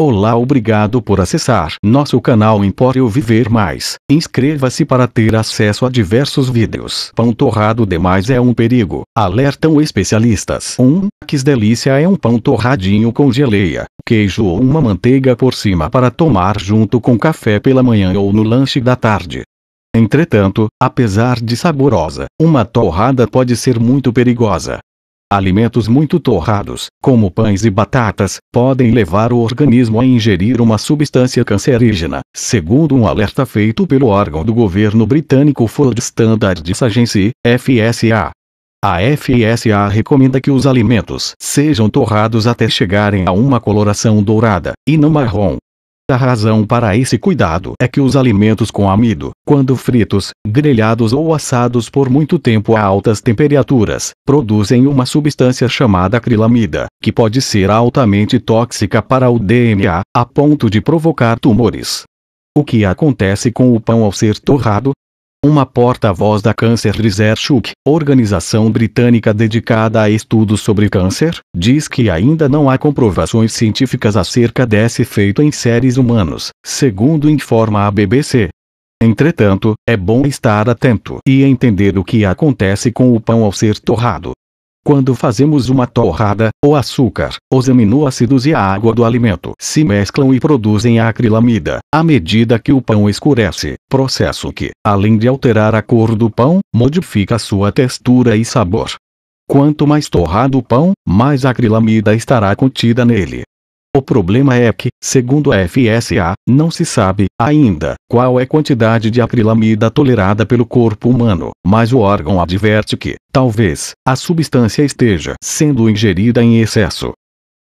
Olá, obrigado por acessar nosso canal Empório Viver Mais. Inscreva-se para ter acesso a diversos vídeos. Pão torrado demais é um perigo, alertam especialistas. Um, que delícia é um pão torradinho com geleia, queijo ou uma manteiga por cima para tomar junto com café pela manhã ou no lanche da tarde. Entretanto, apesar de saborosa, uma torrada pode ser muito perigosa. Alimentos muito torrados, como pães e batatas, podem levar o organismo a ingerir uma substância cancerígena, segundo um alerta feito pelo órgão do governo britânico Food Standards Agency, FSA. A FSA recomenda que os alimentos sejam torrados até chegarem a uma coloração dourada, e não marrom, a razão para esse cuidado é que os alimentos com amido, quando fritos, grelhados ou assados por muito tempo a altas temperaturas, produzem uma substância chamada acrilamida, que pode ser altamente tóxica para o DNA, a ponto de provocar tumores. O que acontece com o pão ao ser torrado? uma porta-voz da Cancer Research, organização britânica dedicada a estudos sobre câncer, diz que ainda não há comprovações científicas acerca desse efeito em seres humanos, segundo informa a BBC. Entretanto, é bom estar atento e entender o que acontece com o pão ao ser torrado. Quando fazemos uma torrada, o açúcar, os aminoácidos e a água do alimento se mesclam e produzem a acrilamida. À medida que o pão escurece, processo que, além de alterar a cor do pão, modifica sua textura e sabor. Quanto mais torrado o pão, mais acrilamida estará contida nele. O problema é que, segundo a FSA, não se sabe, ainda, qual é a quantidade de acrilamida tolerada pelo corpo humano, mas o órgão adverte que, talvez, a substância esteja sendo ingerida em excesso,